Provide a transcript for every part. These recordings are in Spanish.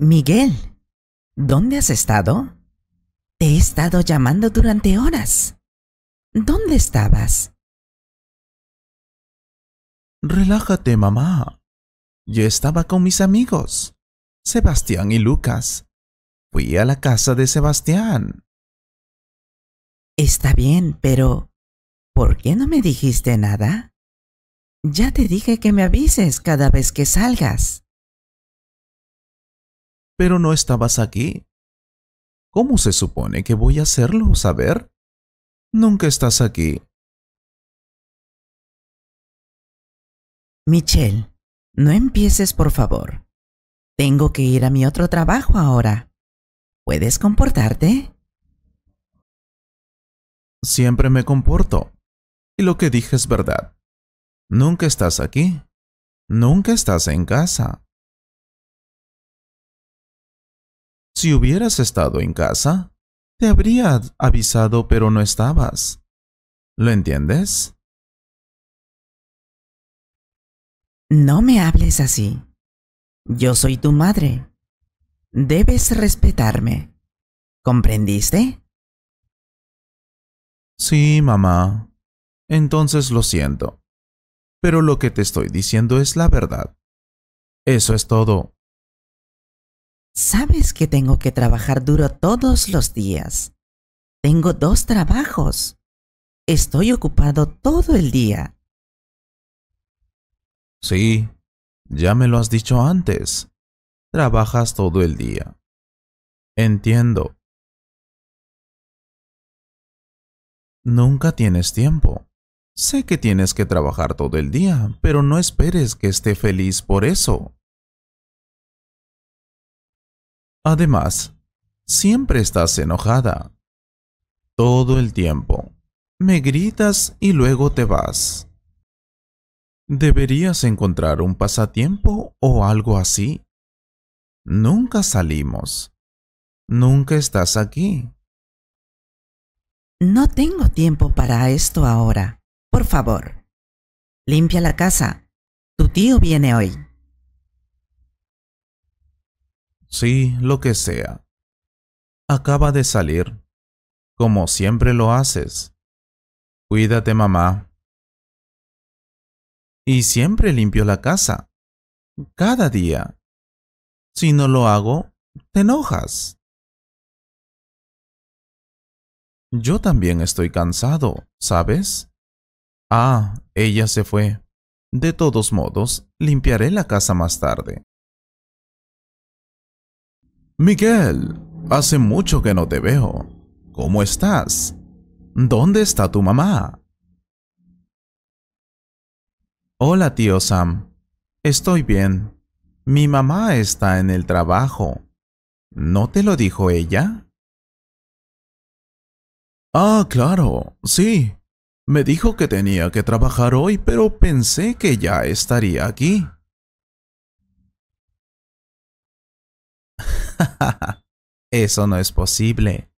Miguel, ¿dónde has estado? Te he estado llamando durante horas. ¿Dónde estabas? Relájate, mamá. Yo estaba con mis amigos, Sebastián y Lucas. Fui a la casa de Sebastián. Está bien, pero ¿por qué no me dijiste nada? Ya te dije que me avises cada vez que salgas. Pero no estabas aquí. ¿Cómo se supone que voy a hacerlo saber? Nunca estás aquí. Michelle, no empieces, por favor. Tengo que ir a mi otro trabajo ahora. ¿Puedes comportarte? Siempre me comporto. Y lo que dije es verdad. Nunca estás aquí. Nunca estás en casa. Si hubieras estado en casa, te habría avisado pero no estabas. ¿Lo entiendes? No me hables así. Yo soy tu madre. Debes respetarme. ¿Comprendiste? Sí, mamá. Entonces lo siento. Pero lo que te estoy diciendo es la verdad. Eso es todo. Sabes que tengo que trabajar duro todos los días. Tengo dos trabajos. Estoy ocupado todo el día. Sí, ya me lo has dicho antes. Trabajas todo el día. Entiendo. Nunca tienes tiempo. Sé que tienes que trabajar todo el día, pero no esperes que esté feliz por eso. Además, siempre estás enojada. Todo el tiempo. Me gritas y luego te vas. Deberías encontrar un pasatiempo o algo así. Nunca salimos. Nunca estás aquí. No tengo tiempo para esto ahora. Por favor, limpia la casa. Tu tío viene hoy. Sí, lo que sea. Acaba de salir. Como siempre lo haces. Cuídate, mamá. Y siempre limpio la casa. Cada día. Si no lo hago, te enojas. Yo también estoy cansado, ¿sabes? Ah, ella se fue. De todos modos, limpiaré la casa más tarde. Miguel, hace mucho que no te veo. ¿Cómo estás? ¿Dónde está tu mamá? Hola, tío Sam. Estoy bien. Mi mamá está en el trabajo. ¿No te lo dijo ella? Ah, claro, sí. Me dijo que tenía que trabajar hoy, pero pensé que ya estaría aquí. Eso no es posible.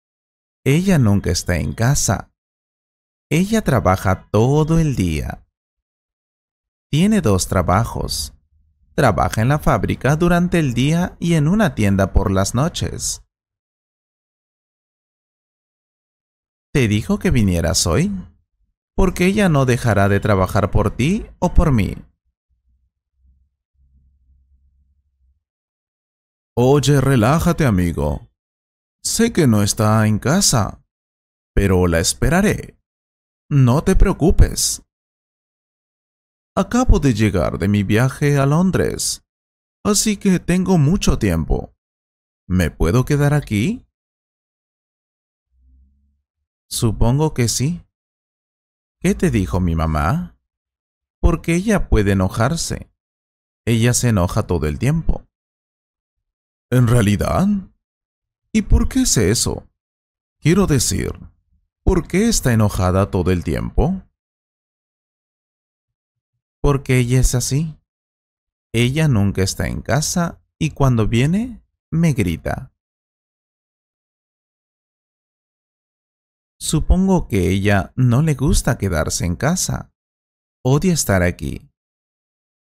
Ella nunca está en casa. Ella trabaja todo el día. Tiene dos trabajos. Trabaja en la fábrica durante el día y en una tienda por las noches. ¿Te dijo que vinieras hoy? Porque ella no dejará de trabajar por ti o por mí. Oye, relájate, amigo. Sé que no está en casa, pero la esperaré. No te preocupes. Acabo de llegar de mi viaje a Londres, así que tengo mucho tiempo. ¿Me puedo quedar aquí? Supongo que sí. ¿Qué te dijo mi mamá? Porque ella puede enojarse. Ella se enoja todo el tiempo. ¿En realidad? ¿Y por qué es eso? Quiero decir, ¿por qué está enojada todo el tiempo? Porque ella es así. Ella nunca está en casa y cuando viene, me grita. Supongo que ella no le gusta quedarse en casa. Odia estar aquí.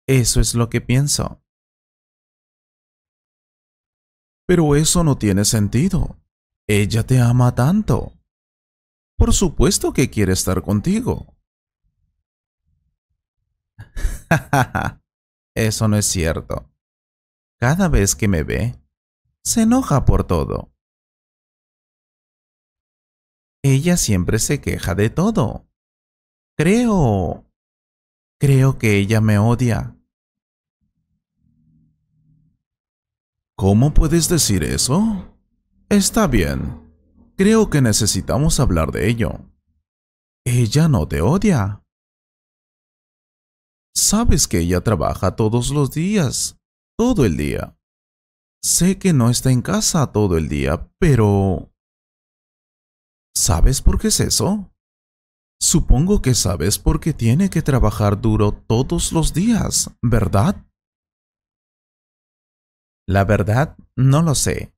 Eso es lo que pienso. Pero eso no tiene sentido. Ella te ama tanto. Por supuesto que quiere estar contigo. eso no es cierto. Cada vez que me ve, se enoja por todo. Ella siempre se queja de todo. Creo... Creo que ella me odia. ¿Cómo puedes decir eso? Está bien. Creo que necesitamos hablar de ello. Ella no te odia. Sabes que ella trabaja todos los días, todo el día. Sé que no está en casa todo el día, pero... ¿Sabes por qué es eso? Supongo que sabes por qué tiene que trabajar duro todos los días, ¿verdad? La verdad, no lo sé.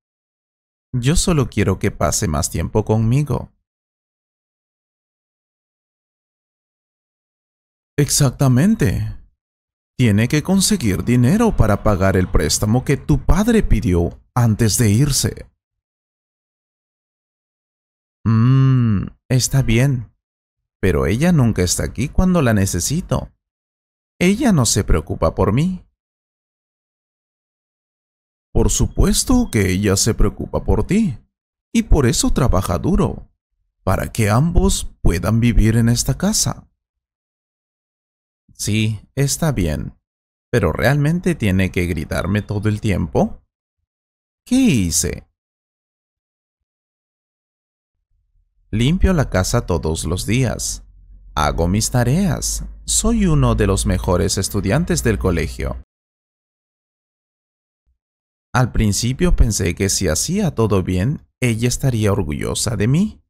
Yo solo quiero que pase más tiempo conmigo. Exactamente. Tiene que conseguir dinero para pagar el préstamo que tu padre pidió antes de irse. Mmm, está bien. Pero ella nunca está aquí cuando la necesito. Ella no se preocupa por mí. Por supuesto que ella se preocupa por ti y por eso trabaja duro, para que ambos puedan vivir en esta casa. Sí, está bien, pero ¿realmente tiene que gritarme todo el tiempo? ¿Qué hice? Limpio la casa todos los días. Hago mis tareas. Soy uno de los mejores estudiantes del colegio. Al principio pensé que si hacía todo bien, ella estaría orgullosa de mí.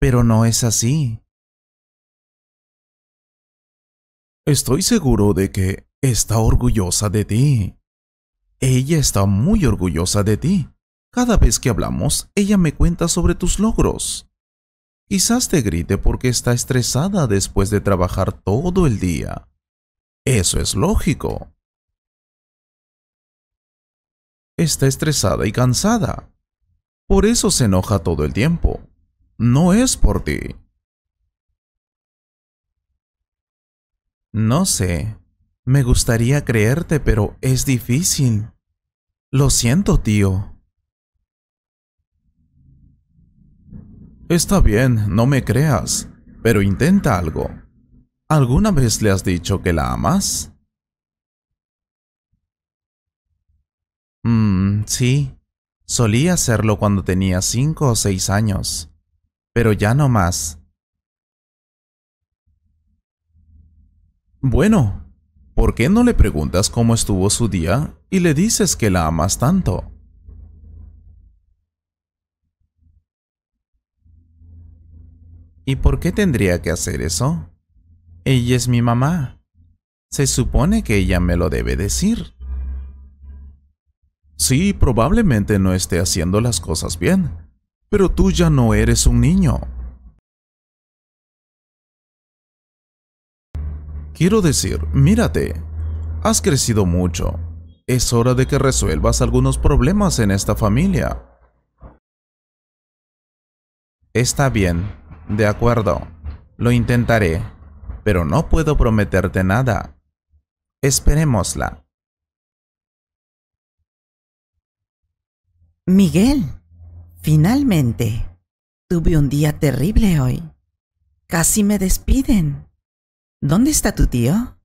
Pero no es así. Estoy seguro de que está orgullosa de ti. Ella está muy orgullosa de ti. Cada vez que hablamos, ella me cuenta sobre tus logros. Quizás te grite porque está estresada después de trabajar todo el día. Eso es lógico está estresada y cansada. Por eso se enoja todo el tiempo. No es por ti. No sé. Me gustaría creerte, pero es difícil. Lo siento, tío. Está bien, no me creas, pero intenta algo. ¿Alguna vez le has dicho que la amas? Mm, sí. Solía hacerlo cuando tenía cinco o seis años. Pero ya no más. Bueno, ¿por qué no le preguntas cómo estuvo su día y le dices que la amas tanto? ¿Y por qué tendría que hacer eso? Ella es mi mamá. Se supone que ella me lo debe decir. Sí, probablemente no esté haciendo las cosas bien, pero tú ya no eres un niño. Quiero decir, mírate, has crecido mucho. Es hora de que resuelvas algunos problemas en esta familia. Está bien, de acuerdo, lo intentaré, pero no puedo prometerte nada. Esperémosla. Miguel, finalmente, tuve un día terrible hoy. Casi me despiden. ¿Dónde está tu tío?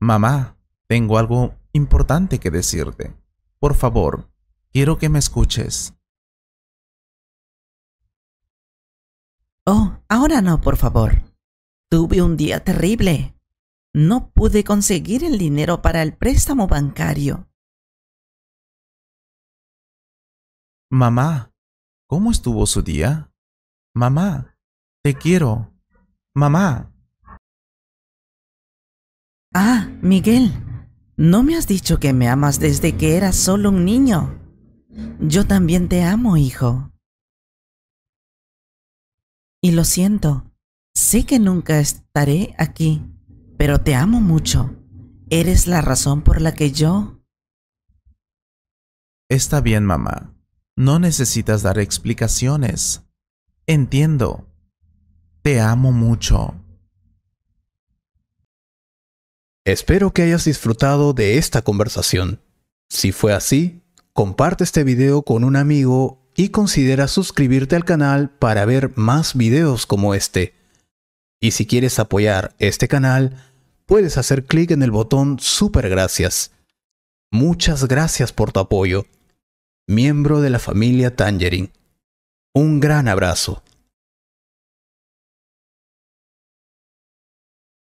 Mamá, tengo algo importante que decirte. Por favor, quiero que me escuches. Oh, ahora no, por favor. Tuve un día terrible. No pude conseguir el dinero para el préstamo bancario Mamá, ¿cómo estuvo su día? Mamá, te quiero. Mamá. Ah, Miguel, no me has dicho que me amas desde que eras solo un niño. Yo también te amo, hijo. Y lo siento, sé que nunca estaré aquí, pero te amo mucho. Eres la razón por la que yo... Está bien, mamá. No necesitas dar explicaciones. Entiendo. Te amo mucho. Espero que hayas disfrutado de esta conversación. Si fue así, comparte este video con un amigo y considera suscribirte al canal para ver más videos como este. Y si quieres apoyar este canal, puedes hacer clic en el botón Super Gracias. Muchas gracias por tu apoyo miembro de la familia Tangerine. Un gran abrazo.